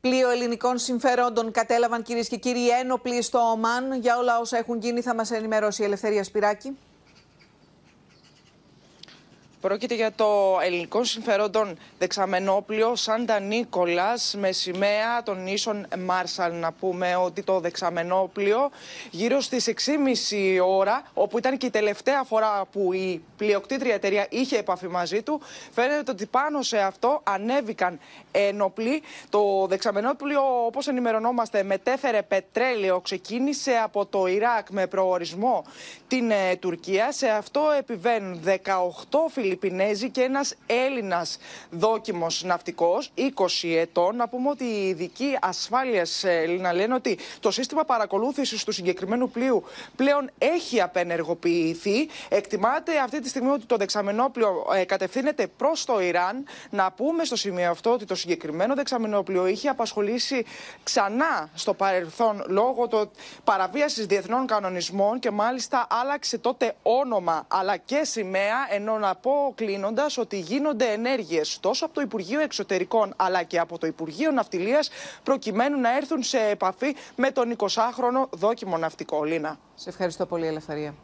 Πλοίο ελληνικών συμφερόντων κατέλαβαν κυρίες και κύριοι ένοπλοι στο ΟΜΑΝ. Για όλα όσα έχουν γίνει θα μας ενημερώσει η Ελευθερία Σπυράκη. Πρόκειται για το ελληνικό συμφερόντων δεξαμενόπλιο Σάντα Νίκολας με σημαία των ίσων Μάρσαλ. Να πούμε ότι το δεξαμενόπλιο γύρω στις 6.30 ώρα, όπου ήταν και η τελευταία φορά που η πλειοκτήτρια εταιρεία είχε επαφή μαζί του, φαίνεται ότι πάνω σε αυτό ανέβηκαν ένοπλοι. Το δεξαμενόπλιο, όπως ενημερωνόμαστε, μετέφερε πετρέλαιο. Ξεκίνησε από το Ιράκ με προορισμό την ε, Τουρκία. Σε αυτό επιβαίνουν 18 και ένας Έλληνας δόκιμος ναυτικός, 20 ετών. Να πούμε ότι οι ειδικοί ασφάλειας, Έλληνα, ε, λένε ότι το σύστημα παρακολούθησης του συγκεκριμένου πλοίου πλέον έχει απενεργοποιηθεί. Εκτιμάται αυτή τη στιγμή ότι το δεξαμενόπλιο ε, κατευθύνεται προς το Ιράν. Να πούμε στο σημείο αυτό ότι το συγκεκριμένο δεξαμενόπλιο είχε απασχολήσει ξανά στο παρελθόν λόγω το παραβίασης διεθνών κανονισμών και μάλιστα άλλαξε τότε όνομα αλλά και σημαία. Ενώ να πω κλείνοντας ότι γίνονται ενέργειες τόσο από το Υπουργείο Εξωτερικών αλλά και από το Υπουργείο Ναυτιλίας προκειμένου να έρθουν σε επαφή με τον 20χρονο δόκιμο ναυτικό. Λίνα. Σε ευχαριστώ πολύ, Ελευθερία.